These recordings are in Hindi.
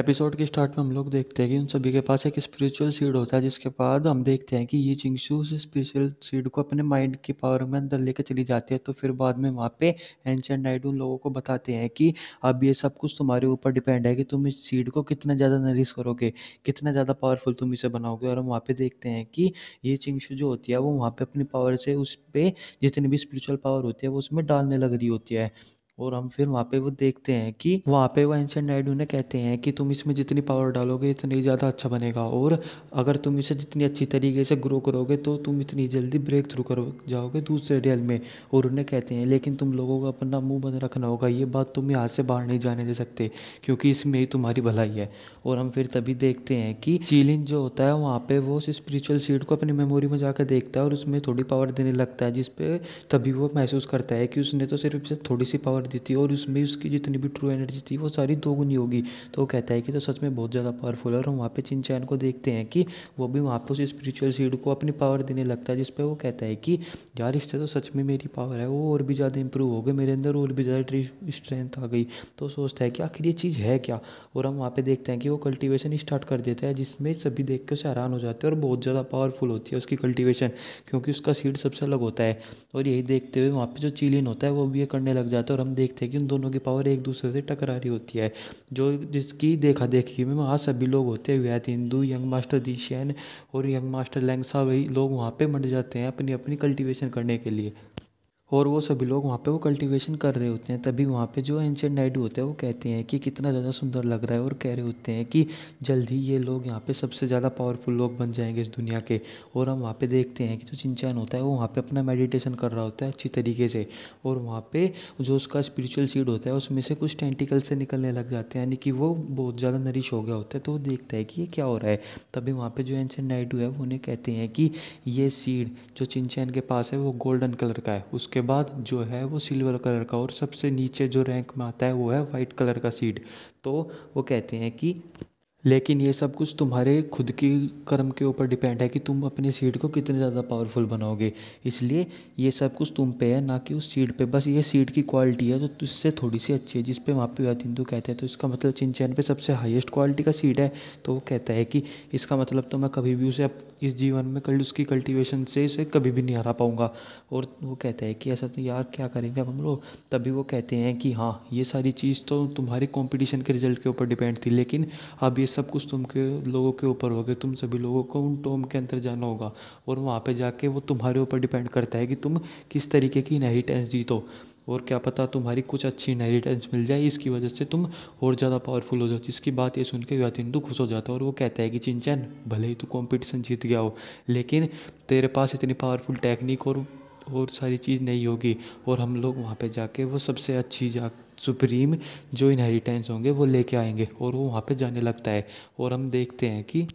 एपिसोड के स्टार्ट में हम लोग देखते हैं कि उन सभी के पास एक स्पिरिचुअल सीड होता है जिसके बाद हम देखते हैं कि ये चिंगशू उस स्पिरिचुअल सीड को अपने माइंड की पावर में अंदर लेकर चली जाती है तो फिर बाद में वहाँ पे एंशियन नाइट उन लोगों को बताते हैं कि अब ये सब कुछ तुम्हारे ऊपर डिपेंड है कि तुम इस सीड को कितना ज़्यादा नरिश करोगे कितना ज़्यादा पावरफुल तुम इसे बनाओगे और हम वहाँ पर देखते हैं कि ये चिंगशू जो होती है वो वहाँ पर अपनी पावर से उस पर जितनी भी स्पिरिचुअल पावर होती है वो उसमें डालने लग रही होती है और हम फिर वहाँ पे वो देखते हैं कि वहाँ पे वो एंशन नायडू ने कहते हैं कि तुम इसमें जितनी पावर डालोगे इतनी ज़्यादा अच्छा बनेगा और अगर तुम इसे जितनी अच्छी तरीके से ग्रो करोगे तो तुम इतनी जल्दी ब्रेक थ्रू कर जाओगे दूसरे रेल में और उन्हें कहते हैं लेकिन तुम लोगों को अपना मुँह बंद रखना होगा ये बात तुम यहाँ से बाहर नहीं जाने दे सकते क्योंकि इसमें ही तुम्हारी भलाई है और हम फिर तभी देखते हैं कि चीलिन जो होता है वहाँ पर वो उस स्पिरिचुअल सीड को अपनी मेमोरी में जाकर देखता है और उसमें थोड़ी पावर देने लगता है जिसपे तभी वो महसूस करता है कि उसने तो सिर्फ थोड़ी सी पावर कर दी थी और उसमें उसकी जितनी भी ट्रू एनर्जी थी वो सारी दोगुनी होगी तो वो कहता है कि तो सच में बहुत ज़्यादा पावरफुल है और हम वहाँ पर चिंचैन को देखते हैं कि वो भी वहाँ पर उस स्परिचुअल सीड को अपनी पावर देने लगता है जिस पर वो कहता है कि यार इससे तो सच में मेरी पावर है वो और भी ज़्यादा इंप्रूव हो गए मेरे अंदर और भी ज़्यादा स्ट्रेंथ आ गई तो सोचता है कि आखिर ये चीज़ है क्या और हम वहाँ पर देखते हैं कि वो कल्टिवेशन स्टार्ट कर देता है जिसमें सभी देख के उसे हैरान हो जाते हैं और बहुत ज़्यादा पावरफुल होती है उसकी कल्टिवेशन क्योंकि उसका सीड सबसे अलग होता है और यही देखते हुए वहाँ पर जो चिलिन होता है वो भी ये करने लग जाता है और हम देखते हैं कि उन दोनों की पावर एक दूसरे से टकरा रही होती है जो जिसकी देखा देखी में वहाँ सभी लोग होते हुए आते हिंदू यंग मास्टर दिशैन और यंग मास्टर लैंगसा वही लोग वहाँ पर मंड जाते हैं अपनी अपनी कल्टिवेशन करने के लिए और वो सभी लोग वहाँ पे वो कल्टीवेशन कर रहे होते हैं तभी वहाँ पे जो एंशियन नाइडू होते हैं वो कहते हैं कि कितना ज़्यादा सुंदर लग रहा है और कह रहे होते हैं कि जल्द ही ये लोग यहाँ पे सबसे ज़्यादा पावरफुल लोग बन जाएंगे इस दुनिया के और हम वहाँ पे देखते हैं कि जो चिंचान होता है वो वहाँ पर अपना मेडिटेशन कर रहा होता है अच्छी तरीके से और वहाँ पर जो उसका स्परिचुअल सीड होता है उसमें से कुछ टेंटिकल से निकलने लग जाते हैं यानी कि वो बहुत ज़्यादा नरिश हो गया होता है तो वो देखता है कि ये क्या हो रहा है तभी वहाँ पर जो एंशियन नाइडू है वो उन्हें कहते हैं कि ये सीड जो चिंचैन के पास है वो गोल्डन कलर का है उसके उसके बाद जो है वो सिल्वर कलर का और सबसे नीचे जो रैंक में आता है वो है वाइट कलर का सीड तो वो कहते हैं कि लेकिन ये सब कुछ तुम्हारे खुद के कर्म के ऊपर डिपेंड है कि तुम अपनी सीड को कितने ज़्यादा पावरफुल बनाओगे इसलिए ये सब कुछ तुम पे है ना कि उस सीड पे बस ये सीड की क्वालिटी है तो इससे थोड़ी सी अच्छी है जिस पे वहाँ पे हिंदु कहते हैं तो इसका मतलब चिंचैन पे सबसे हाईएस्ट क्वालिटी का सीड है तो वो कहता है कि इसका मतलब तो मैं कभी भी उसे इस जीवन में कल उसकी कल्टिवेशन से इसे कभी भी नहीं हरा पाऊँगा और वो कहता है कि ऐसा तो यार क्या करेंगे अब हम लोग तभी वो कहते हैं कि हाँ ये सारी चीज़ तो तुम्हारी कॉम्पिटिशन के रिजल्ट के ऊपर डिपेंड थी लेकिन अब ये सब कुछ तुम के लोगों के ऊपर होगा तुम सभी लोगों को उन टोम के अंदर जाना होगा और वहाँ पे जाके वो तुम्हारे ऊपर डिपेंड करता है कि तुम किस तरीके की इनहेरिटेंस जीतो और क्या पता तुम्हारी कुछ अच्छी इनहेरिटेंस मिल जाए इसकी वजह से तुम और ज़्यादा पावरफुल हो जाओ जिसकी बात ये सुन के व्यातिंदु खुश हो जाता है और वो कहता है कि चिंचन भले ही तू कॉम्पिटिशन जीत गया हो लेकिन तेरे पास इतनी पावरफुल टेक्निक और और सारी चीज़ नहीं होगी और हम लोग वहाँ पे जाके वो सबसे अच्छी जा सुप्रीम जो इनहेरिटेंस होंगे वो लेके आएंगे और वो वहाँ पे जाने लगता है और हम देखते हैं कि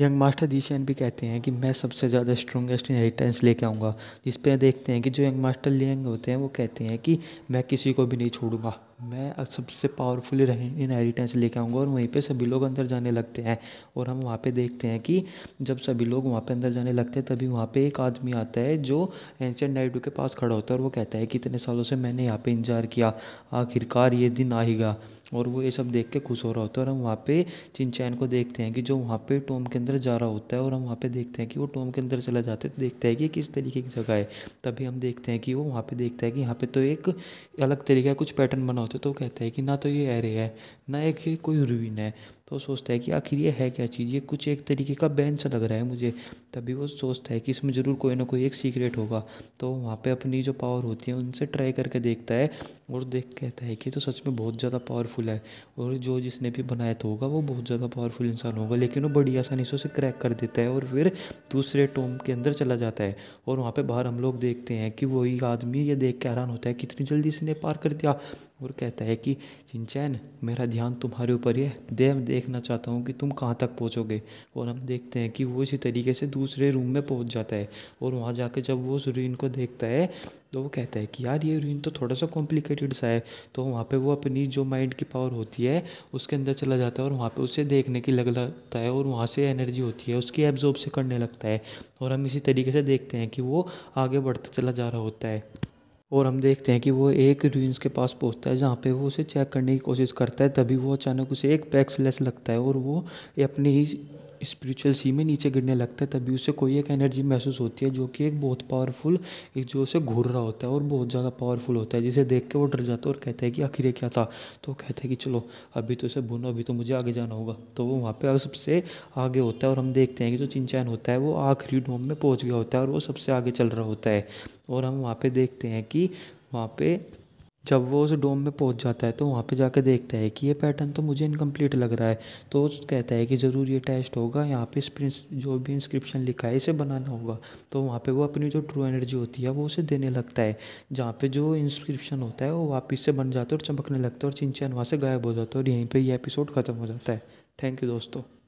यंग मास्टर दीशैन भी कहते हैं कि मैं सबसे ज़्यादा स्ट्रॉन्गेस्ट इनहेरिटेंस लेके आऊँगा जिस पर देखते हैं कि जो यंग मास्टर लियंग होते हैं वो कहते हैं कि मैं किसी को भी नहीं छोड़ूंगा मैं सबसे पावरफुल इनहेरिटेंस लेके आऊँगा और वहीं पे सभी लोग अंदर जाने लगते हैं और हम वहाँ पे देखते हैं कि जब सभी लोग वहाँ पे अंदर जाने लगते हैं तभी वहाँ पे एक आदमी आता है जो एंशियन नायडू के पास खड़ा होता है और वो कहता है कि इतने सालों से मैंने यहाँ पे इंतजार किया आखिरकार ये दिन आ ही गया और वो ये सब देख के खुश हो रहा होता है और हम वहाँ पे चिंचैन को देखते हैं कि जो वहाँ पे टोम के अंदर जा रहा होता है और हम वहाँ पे देखते हैं कि वो टोम के अंदर चला जाता है तो देखते हैं कि किस तरीके की जगह है तभी हम देखते हैं कि वो वहाँ पे देखता है कि यहाँ पे तो एक अलग तरीके का कुछ पैटर्न बना होते तो कहते हैं कि ना तो ये एरे है ना एक ये कोई रूइन है तो सोचता है कि आखिर ये है क्या चीज़ ये कुछ एक तरीके का बैन सा लग रहा है मुझे तभी वो सोचता है कि इसमें ज़रूर कोई ना कोई एक सीक्रेट होगा तो वहाँ पे अपनी जो पावर होती है उनसे ट्राई करके देखता है और देख कहता है कि तो सच में बहुत ज़्यादा पावरफुल है और जो जिसने भी बनाया तो होगा वो बहुत ज़्यादा पावरफुल इंसान होगा लेकिन वो बड़ी आसानी से उसे क्रैक कर देता है और फिर दूसरे टोम के अंदर चला जाता है और वहाँ पर बाहर हम लोग देखते हैं कि वही आदमी ये देख के हैरान होता है कितनी जल्दी इसने पार कर दिया और कहता है कि चिंचैन मेरा ध्यान तुम्हारे ऊपर ही है दे मैं देखना चाहता हूँ कि तुम कहाँ तक पहुँचोगे और हम देखते हैं कि वो इसी तरीके से दूसरे रूम में पहुँच जाता है और वहाँ जाके जब वो उस रूइन को देखता है तो वो कहता है कि यार ये रीन तो थोड़ा सा कॉम्प्लिकेटेड सा है तो वहाँ पर वो अपनी जो माइंड की पावर होती है उसके अंदर चला जाता है और वहाँ पर उसे देखने की लग लगता है और वहाँ से एनर्जी होती है उसकी एब्जॉर्ब से करने लगता है और हम इसी तरीके से देखते हैं कि वो आगे बढ़ता चला जा रहा होता है और हम देखते हैं कि वो एक रूइंस के पास पहुंचता है जहाँ पे वो उसे चेक करने की कोशिश करता है तभी वो अचानक उसे एक पैक्सलेस लगता है और वो अपनी ही स्पिरिचुअल सी में नीचे गिरने लगता है तभी उसे कोई एक एनर्जी महसूस होती है जो कि एक बहुत पावरफुल एक जो उसे घूर रहा होता है और बहुत ज़्यादा पावरफुल होता है जिसे देख के वो डर जाता है और कहता है कि आखिर ये क्या था तो कहता है कि चलो अभी तो उसे भूनो अभी तो मुझे आगे जाना होगा तो वो वहाँ पर सबसे आगे होता है और हम देखते हैं कि जो चिंचैन होता है वो आखिरी डोम में पहुँच गया होता है और वो सबसे आगे चल रहा होता है और हम वहाँ पर देखते हैं कि वहाँ पर जब वो उस डोम में पहुँच जाता है तो वहाँ पे जाके देखता है कि ये पैटर्न तो मुझे इनकम्प्लीट लग रहा है तो कहता है कि ज़रूर ये टेस्ट होगा यहाँ पे इस जो भी इंस्क्रिप्शन लिखा है इसे बनाना होगा तो वहाँ पे वो अपनी जो ट्रू एनर्जी होती है वो उसे देने लगता है जहाँ पे जो इंस्क्रिप्शन होता है वो वापस से बन जाता है और चमकने लगता है और चिंचन वहाँ से गायब हो जाता है और यहीं पर यह एपिसोड ख़त्म हो जाता है थैंक यू दोस्तों